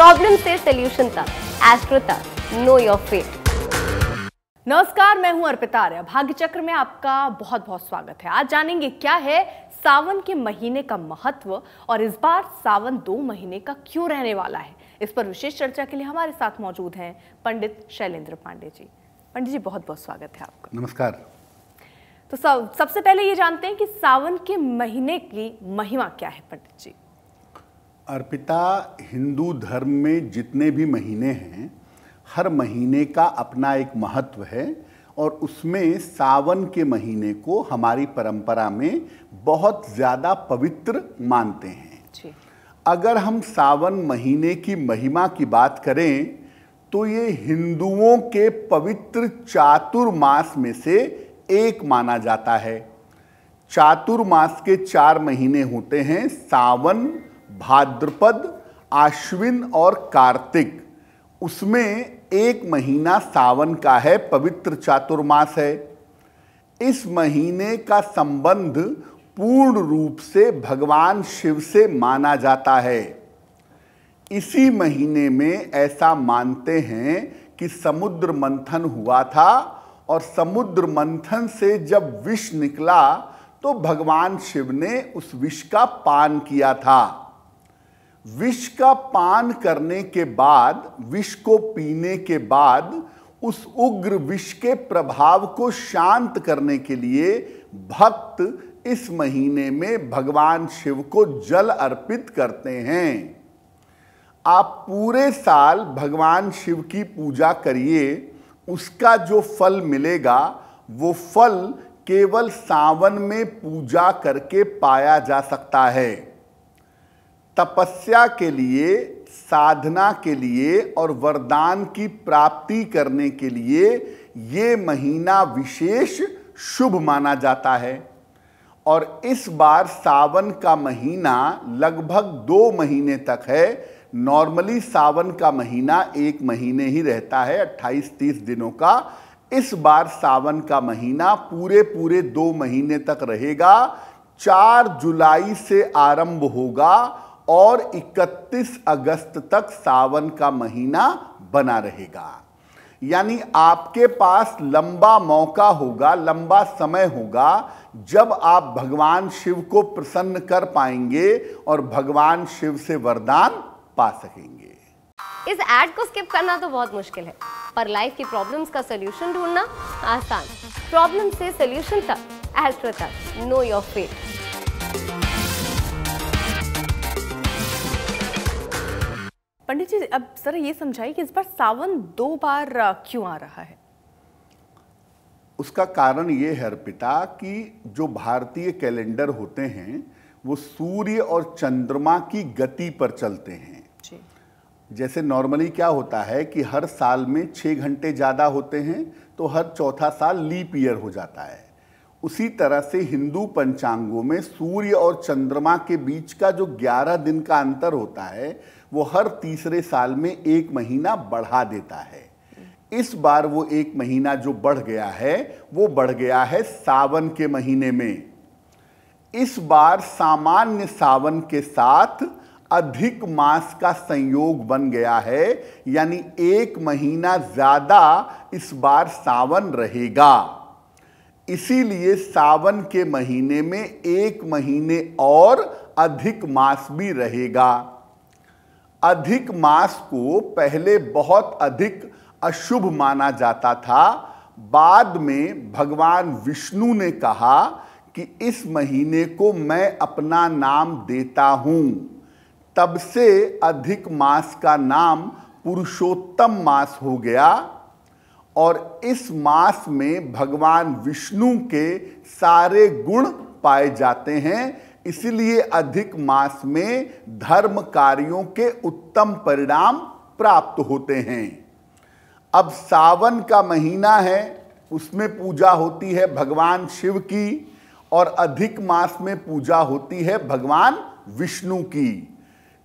problem से solution तक astro तक नो योर फेट नमस्कार मैं हूं अर्पिता आर्य भाग्य चक्र में आपका बहुत बहुत स्वागत है आज जानेंगे क्या है सावन के महीने का महत्व और इस बार सावन दो महीने का क्यों रहने वाला है इस पर विशेष चर्चा के लिए हमारे साथ मौजूद हैं पंडित शैलेंद्र पांडे जी पंडित जी बहुत बहुत स्वागत है आपका नमस्कार तो सब सबसे पहले ये जानते हैं कि सावन के महीने की महिमा क्या है पंडित जी अर्पिता हिंदू धर्म में जितने भी महीने हैं हर महीने का अपना एक महत्व है और उसमें सावन के महीने को हमारी परंपरा में बहुत ज़्यादा पवित्र मानते हैं अगर हम सावन महीने की महिमा की बात करें तो ये हिंदुओं के पवित्र चातुर्मास में से एक माना जाता है चातुर्मास के चार महीने होते हैं सावन भाद्रपद आश्विन और कार्तिक उसमें एक महीना सावन का है पवित्र चातुर्मास है इस महीने का संबंध पूर्ण रूप से भगवान शिव से माना जाता है इसी महीने में ऐसा मानते हैं कि समुद्र मंथन हुआ था और समुद्र मंथन से जब विष निकला तो भगवान शिव ने उस विष का पान किया था विष का पान करने के बाद विष को पीने के बाद उस उग्र विष के प्रभाव को शांत करने के लिए भक्त इस महीने में भगवान शिव को जल अर्पित करते हैं आप पूरे साल भगवान शिव की पूजा करिए उसका जो फल मिलेगा वो फल केवल सावन में पूजा करके पाया जा सकता है तपस्या के लिए साधना के लिए और वरदान की प्राप्ति करने के लिए ये महीना विशेष शुभ माना जाता है और इस बार सावन का महीना लगभग दो महीने तक है नॉर्मली सावन का महीना एक महीने ही रहता है 28-30 दिनों का इस बार सावन का महीना पूरे पूरे दो महीने तक रहेगा चार जुलाई से आरंभ होगा और 31 अगस्त तक सावन का महीना बना रहेगा यानी आपके पास लंबा मौका होगा लंबा समय होगा जब आप भगवान शिव को प्रसन्न कर पाएंगे और भगवान शिव से वरदान पा सकेंगे इस एड को स्किप करना तो बहुत मुश्किल है पर लाइफ की प्रॉब्लम्स का सोल्यूशन ढूंढना आसान प्रॉब्लम से सोल्यूशन तक एस्ट्रो तक know your fate Pandit ji अब सर ये समझाइए कि इस बार सावन दो बार क्यों आ रहा है उसका कारण ये है अर्पिता कि जो भारतीय कैलेंडर होते हैं वो सूर्य और चंद्रमा की गति पर चलते हैं जैसे नॉर्मली क्या होता है कि हर साल में छः घंटे ज़्यादा होते हैं तो हर चौथा साल लीप ईयर हो जाता है उसी तरह से हिंदू पंचांगों में सूर्य और चंद्रमा के बीच का जो 11 दिन का अंतर होता है वो हर तीसरे साल में एक महीना बढ़ा देता है इस बार वो एक महीना जो बढ़ गया है वो बढ़ गया है सावन के महीने में इस बार सामान्य सावन के साथ अधिक मास का संयोग बन गया है यानी एक महीना ज़्यादा इस बार सावन रहेगा इसीलिए सावन के महीने में एक महीने और अधिक मास भी रहेगा अधिक मास को पहले बहुत अधिक अशुभ माना जाता था बाद में भगवान विष्णु ने कहा कि इस महीने को मैं अपना नाम देता हूँ तब से अधिक मास का नाम पुरुषोत्तम मास हो गया और इस मास में भगवान विष्णु के सारे गुण पाए जाते हैं इसलिए अधिक मास में धर्म कार्यों के उत्तम परिणाम प्राप्त होते हैं अब सावन का महीना है उसमें पूजा होती है भगवान शिव की और अधिक मास में पूजा होती है भगवान विष्णु की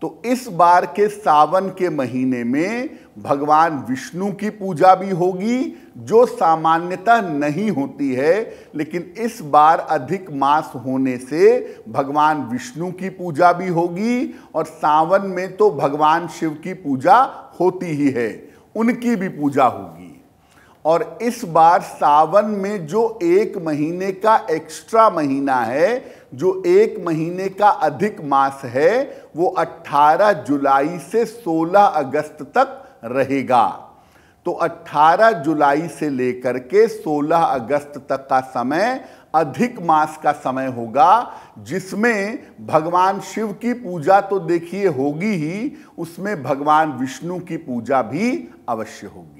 तो इस बार के सावन के महीने में भगवान विष्णु की पूजा भी होगी जो सामान्यतः नहीं होती है लेकिन इस बार अधिक मास होने से भगवान विष्णु की पूजा भी होगी और सावन में तो भगवान शिव की पूजा होती ही है उनकी भी पूजा होगी और इस बार सावन में जो एक महीने का एक्स्ट्रा महीना है जो एक महीने का अधिक मास है वो 18 जुलाई से 16 अगस्त तक रहेगा तो 18 जुलाई से लेकर के 16 अगस्त तक का समय अधिक मास का समय होगा जिसमें भगवान शिव की पूजा तो देखिए होगी ही उसमें भगवान विष्णु की पूजा भी अवश्य होगी